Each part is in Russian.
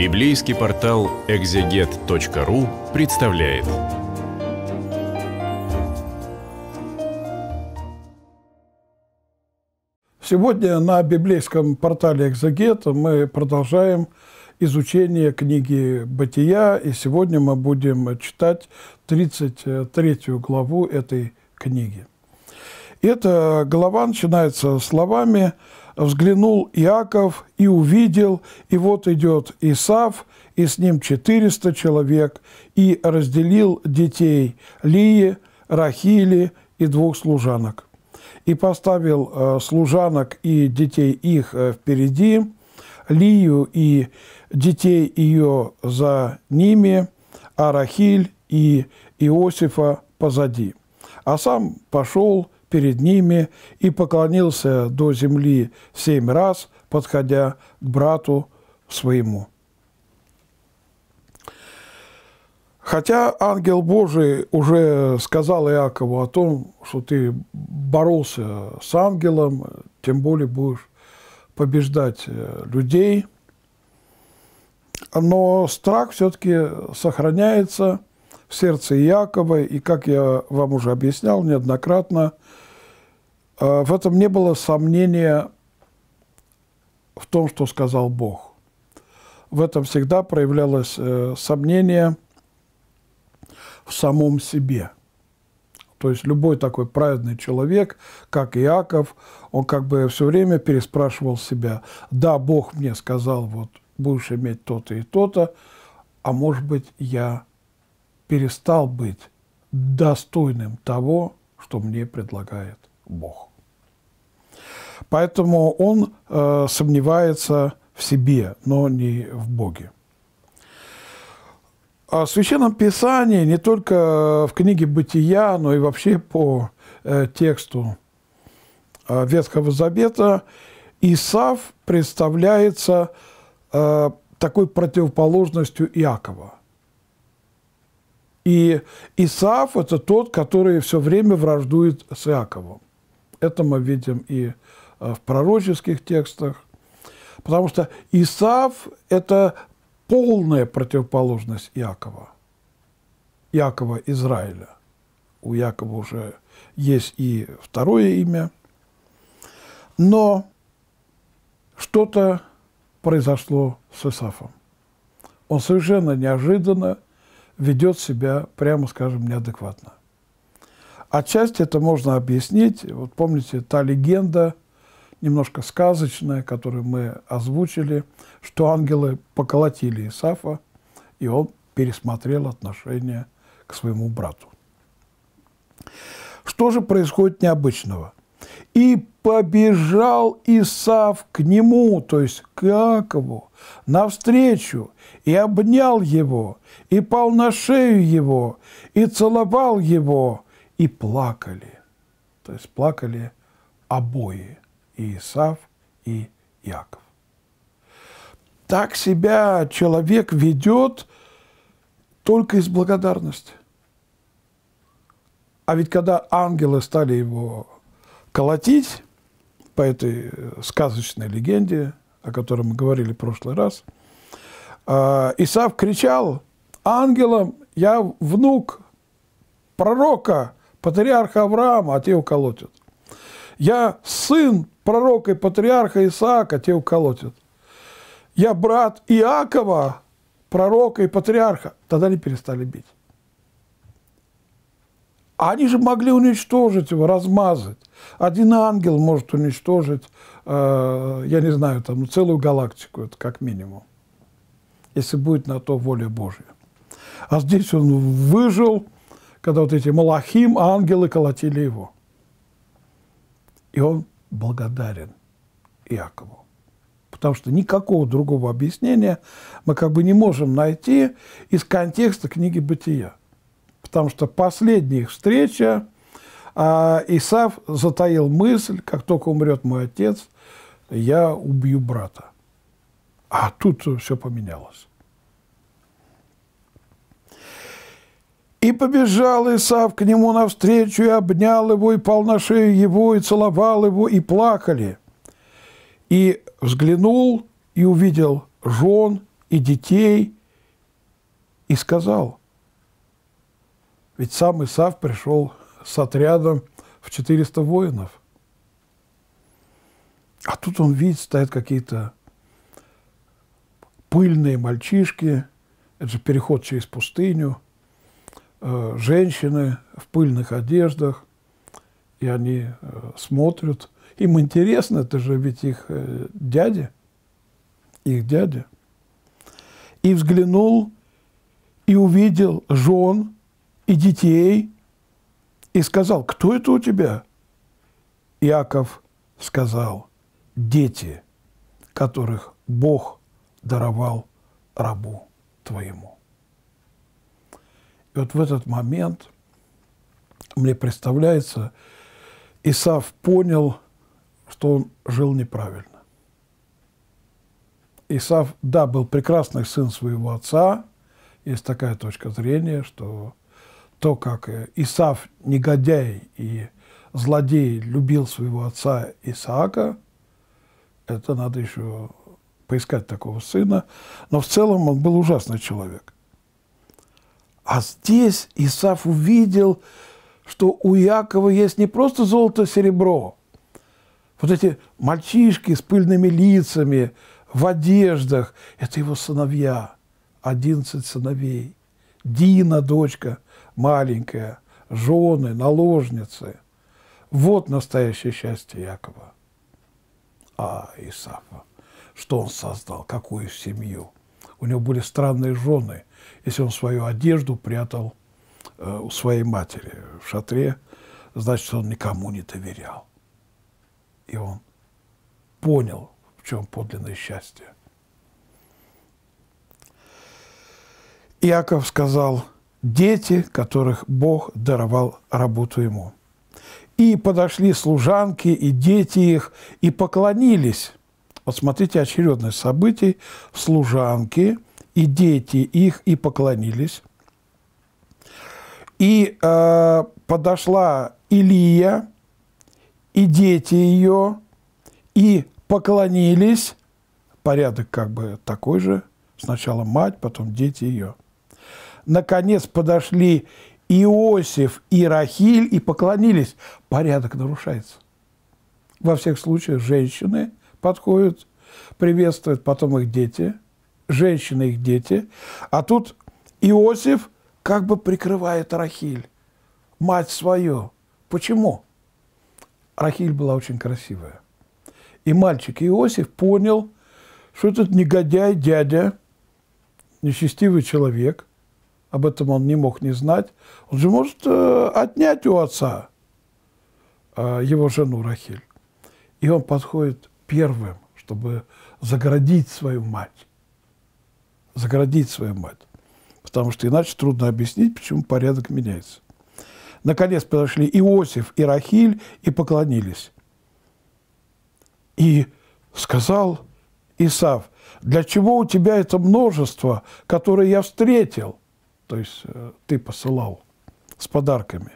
Библейский портал экзегет.ру представляет. Сегодня на библейском портале «Экзегет» мы продолжаем изучение книги «Бытия», и сегодня мы будем читать 33 главу этой книги. Эта глава начинается словами «Бытия» взглянул Иаков и увидел, и вот идет Исав, и с ним четыреста человек, и разделил детей Лии, Рахили и двух служанок. И поставил э, служанок и детей их э, впереди, Лию и детей ее за ними, а Рахиль и Иосифа позади. А сам пошел перед ними и поклонился до земли семь раз, подходя к брату своему. Хотя ангел Божий уже сказал Иакову о том, что ты боролся с ангелом, тем более будешь побеждать э, людей, но страх все-таки сохраняется – в сердце Иакова, и, как я вам уже объяснял неоднократно, э, в этом не было сомнения в том, что сказал Бог. В этом всегда проявлялось э, сомнение в самом себе. То есть любой такой праведный человек, как Иаков, он как бы все время переспрашивал себя, да, Бог мне сказал, вот будешь иметь то-то и то-то, а может быть я перестал быть достойным того, что мне предлагает Бог. Поэтому он э, сомневается в себе, но не в Боге. О а Священном Писании не только в книге «Бытия», но и вообще по э, тексту э, Ветхого Завета Исав представляется э, такой противоположностью Иакова – и Исаф это тот, который все время враждует с Иаковом. Это мы видим и э, в пророческих текстах. Потому что Исаф это полная противоположность Иакова. Иакова Израиля. У Якова уже есть и второе имя. Но что-то произошло с Исафом. Он совершенно неожиданно – ведет себя, прямо скажем, неадекватно. Отчасти это можно объяснить. Вот помните та легенда, немножко сказочная, которую мы озвучили, что ангелы поколотили Исафа, и он пересмотрел отношение к своему брату. Что же происходит необычного? И побежал Исав к нему, то есть к Иакову, навстречу, и обнял его, и пал на шею его, и целовал его, и плакали. То есть плакали обои, и Исав, и Иаков. Так себя человек ведет только из благодарности. А ведь когда ангелы стали его колотить по этой э, сказочной легенде, о которой мы говорили в прошлый раз. А, Исав кричал ангелам, я внук пророка, патриарха Авраама, а те уколотят. Я сын пророка и патриарха Исаака, а те уколотят. Я брат Иакова, пророка и патриарха. Тогда они перестали бить. А они же могли уничтожить его, размазать. Один ангел может уничтожить, э, я не знаю, там ну, целую галактику, это как минимум, если будет на то воля Божья. А здесь он выжил, когда вот эти малахим, ангелы колотили его. И он благодарен Иакову. Потому что никакого другого объяснения мы как бы не можем найти из контекста книги «Бытия» потому что последняя их встреча, а, Исав затаил мысль, как только умрет мой отец, я убью брата. А тут все поменялось. И побежал Исав к нему навстречу, и обнял его, и пал на шею его, и целовал его, и плакали. И взглянул, и увидел жен и детей, и сказал, ведь сам Исав пришел с отрядом в 400 воинов. А тут он видит, стоят какие-то пыльные мальчишки, это же переход через пустыню, э, женщины в пыльных одеждах, и они э, смотрят. Им интересно, это же ведь их э, дядя, их дядя. И взглянул и увидел жен и детей, и сказал, кто это у тебя? Иаков сказал, дети, которых Бог даровал рабу твоему. И вот в этот момент, мне представляется, Исав понял, что он жил неправильно. Исав, да, был прекрасный сын своего отца, есть такая точка зрения, что то, как э, Исав, негодяй и злодей, любил своего отца Исаака, это надо еще поискать такого сына. Но в целом он был ужасный человек. А здесь Исаф увидел, что у Якова есть не просто золото, а серебро. Вот эти мальчишки с пыльными лицами, в одеждах – это его сыновья, 11 сыновей. Дина, дочка – маленькая, жены, наложницы. Вот настоящее счастье Якова. А Исафа, что он создал, какую семью. У него были странные жены, если он свою одежду прятал э, у своей матери в шатре, значит, он никому не доверял. И он понял, в чем подлинное счастье. Иаков сказал – дети, которых Бог даровал работу ему. И подошли служанки и дети их, и поклонились. Вот смотрите очередность событий. Служанки и дети их, и поклонились. И э, подошла Илия, и дети ее, и поклонились. Порядок как бы такой же. Сначала мать, потом дети ее – наконец подошли Иосиф и Рахиль и поклонились, порядок нарушается. Во всех случаях женщины подходят, приветствуют, потом их дети, женщины их дети. А тут Иосиф как бы прикрывает Рахиль, мать свою. Почему? Рахиль была очень красивая. И мальчик Иосиф понял, что этот негодяй, дядя, нечестивый человек, об этом он не мог не знать, он же может э, отнять у отца э, его жену Рахиль. И он подходит первым, чтобы заградить свою мать. заградить свою мать. Потому что иначе трудно объяснить, почему порядок меняется. Наконец подошли Иосиф и Рахиль и поклонились. И сказал Исав, для чего у тебя это множество, которое я встретил? то есть э, ты посылал с подарками.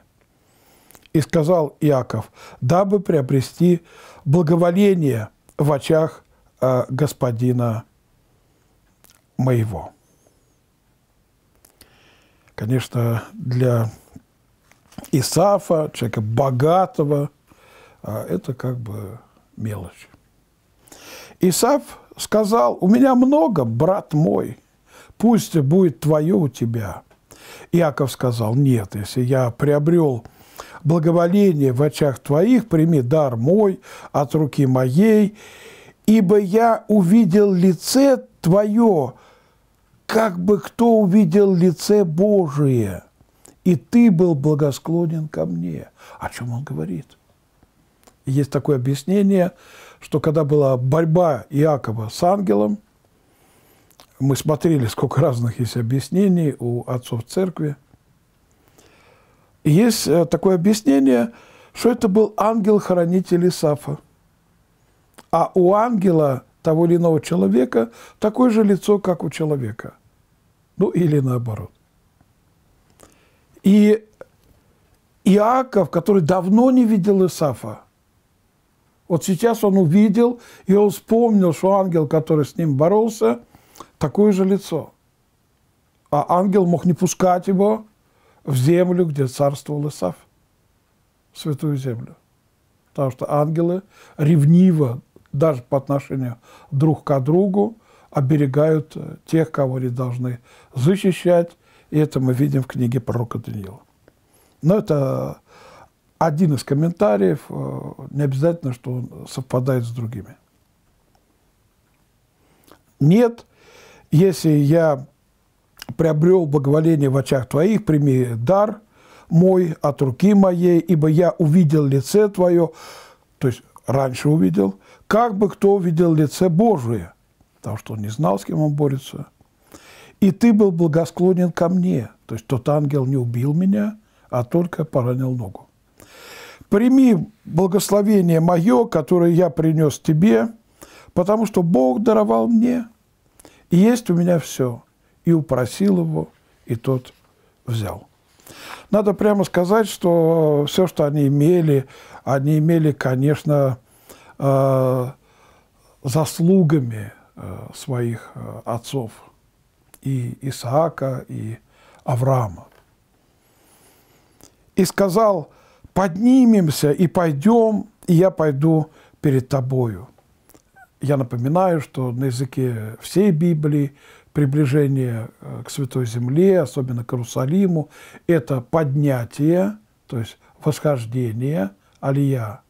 И сказал Иаков, дабы приобрести благоволение в очах э, господина моего. Конечно, для Исафа, человека богатого, э, это как бы мелочь. Исаф сказал, у меня много, брат мой, пусть будет твое у тебя. Иаков сказал, нет, если я приобрел благоволение в очах твоих, прими дар мой от руки моей, ибо я увидел лице твое, как бы кто увидел лице Божие, и ты был благосклонен ко мне. О чем он говорит? Есть такое объяснение, что когда была борьба Иакова с ангелом, мы смотрели, сколько разных есть объяснений у отцов церкви. есть э, такое объяснение, что это был ангел-хранитель Исафа. А у ангела того или иного человека такое же лицо, как у человека. Ну, или наоборот. И Иаков, который давно не видел Исафа, вот сейчас он увидел, и он вспомнил, что ангел, который с ним боролся – такое же лицо. А ангел мог не пускать его в землю, где царствовал Исав, святую землю. Потому что ангелы ревниво, даже по отношению друг к другу, оберегают э, тех, кого они должны защищать. И это мы видим в книге пророка Даниила. Но это один из комментариев, э, не обязательно, что он совпадает с другими. Нет если я приобрел благоволение в очах твоих, прими дар мой от руки моей, ибо я увидел лице твое, то есть раньше увидел, как бы кто увидел лице Божие, потому что он не знал, с кем он борется. И ты был благосклонен ко мне, то есть тот ангел не убил меня, а только поранил ногу. Прими благословение мое, которое я принес тебе, потому что Бог даровал мне – и есть у меня все. И упросил его, и тот взял. Надо прямо сказать, что все, что они имели, они имели, конечно, э, заслугами э, своих э, отцов, и Исаака, и Авраама. И сказал, поднимемся и пойдем, и я пойду перед тобою. Я напоминаю, что на языке всей Библии приближение э, к Святой Земле, особенно к Иерусалиму, это поднятие, то есть восхождение, алия,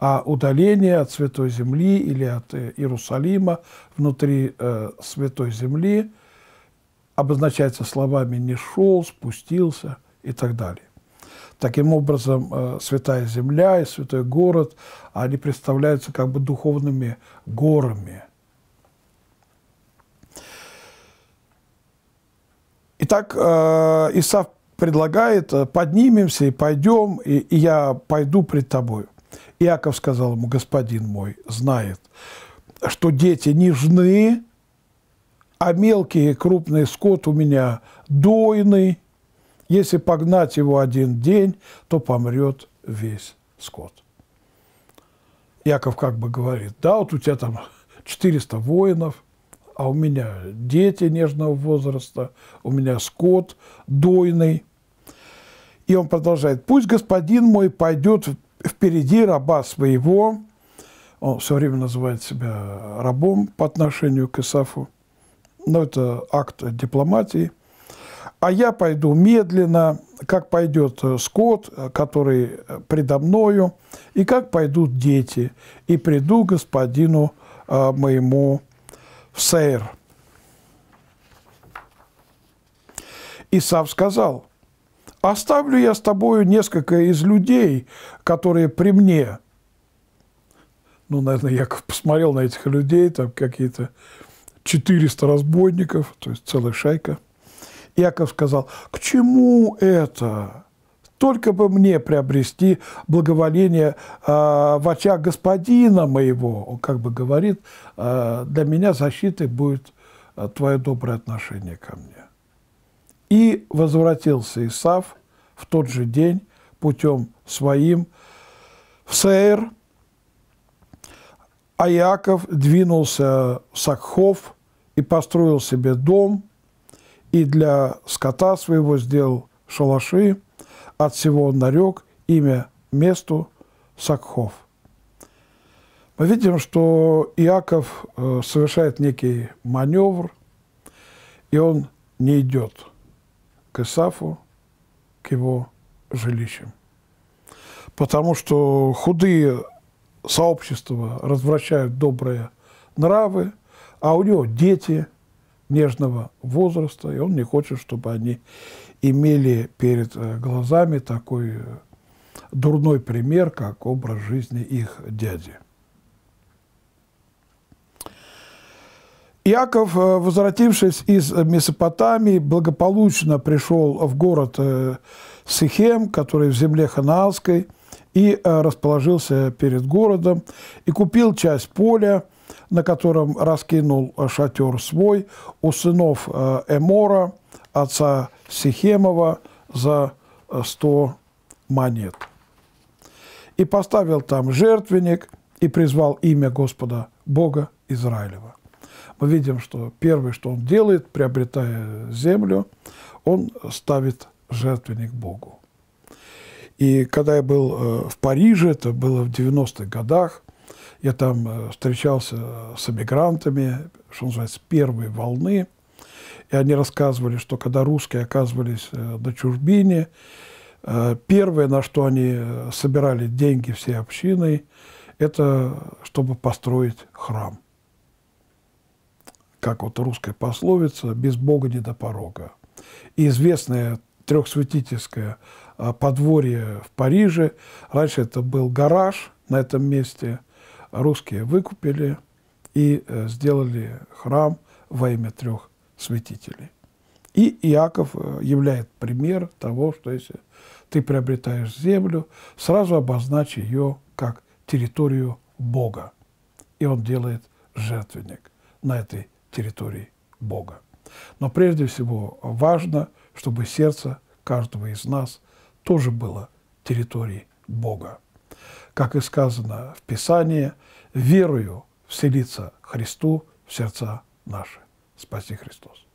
а удаление от Святой Земли или от э, Иерусалима внутри э, Святой Земли обозначается словами «не шел», «спустился» и так далее. Таким образом, э, Святая Земля и Святой Город, они представляются как бы духовными горами. Итак, э, Исаф предлагает, э, поднимемся и пойдем, и, я пойду пред тобой. Иаков сказал ему, господин мой, знает, что дети нежны, а мелкие крупные скот у меня дойный. Если погнать его один день, то помрет весь скот. Яков как бы говорит, да, вот у тебя там 400 воинов, а у меня дети нежного возраста, у меня скот дойный. И он продолжает, пусть господин мой пойдет впереди раба своего, он все время называет себя рабом по отношению к Исафу, но это акт дипломатии – а я пойду медленно, как пойдет э, скот, э, который э, предо мною, и как пойдут дети, и приду господину моему в Сейр. Исав сказал, «Оставлю я с тобою несколько из людей, которые при мне». Ну, наверное, я посмотрел на этих людей, там какие-то 400 разбойников, то есть целая шайка – Иаков сказал, к чему это? Только бы мне приобрести благоволение а, в очах господина моего. Он как бы говорит, «А, для меня защитой будет а, твое доброе отношение ко мне. И возвратился Исав в тот же день путем своим в Сеир, а Иаков двинулся в Сакхов и построил себе дом – и для скота своего сделал шалаши, от всего он нарек имя месту Сакхов. Мы видим, что Иаков э, совершает некий маневр, и он не идет к Исафу, к его жилищам. Потому что худые сообщества развращают добрые нравы, а у него дети – нежного возраста, и он не хочет, чтобы они имели перед э, глазами такой э, дурной пример, как образ жизни их дяди. Иаков, э, возвратившись из Месопотамии, благополучно пришел в город Сихем, который в земле Ханаанской, и расположился перед городом, и купил часть поля, на котором раскинул шатер свой, у сынов э, Эмора, отца Сихемова, за э, сто монет. И поставил там жертвенник, и призвал имя Господа Бога Израилева. Мы видим, что первое, что он делает, приобретая землю, он ставит жертвенник Богу. И когда я был э, в Париже, это было в 90-х годах, я там э, встречался э, с эмигрантами, что называется, первой волны. И они рассказывали, что когда русские оказывались э, на чужбине, первое, на что они собирали деньги всей общиной, это чтобы построить храм. Как вот русская пословица «без Бога не до порога». И известное трехсвятительское подворье в Париже. Раньше это был гараж на этом месте – русские выкупили и э, сделали храм во имя трех святителей. И Иаков э, являет пример того, что если ты приобретаешь землю, сразу обозначь ее как территорию Бога. И он делает жертвенник на этой территории Бога. Но прежде всего важно, чтобы сердце каждого из нас тоже было территорией Бога как и сказано в Писании, верую вселиться Христу в сердца наши. Спаси Христос.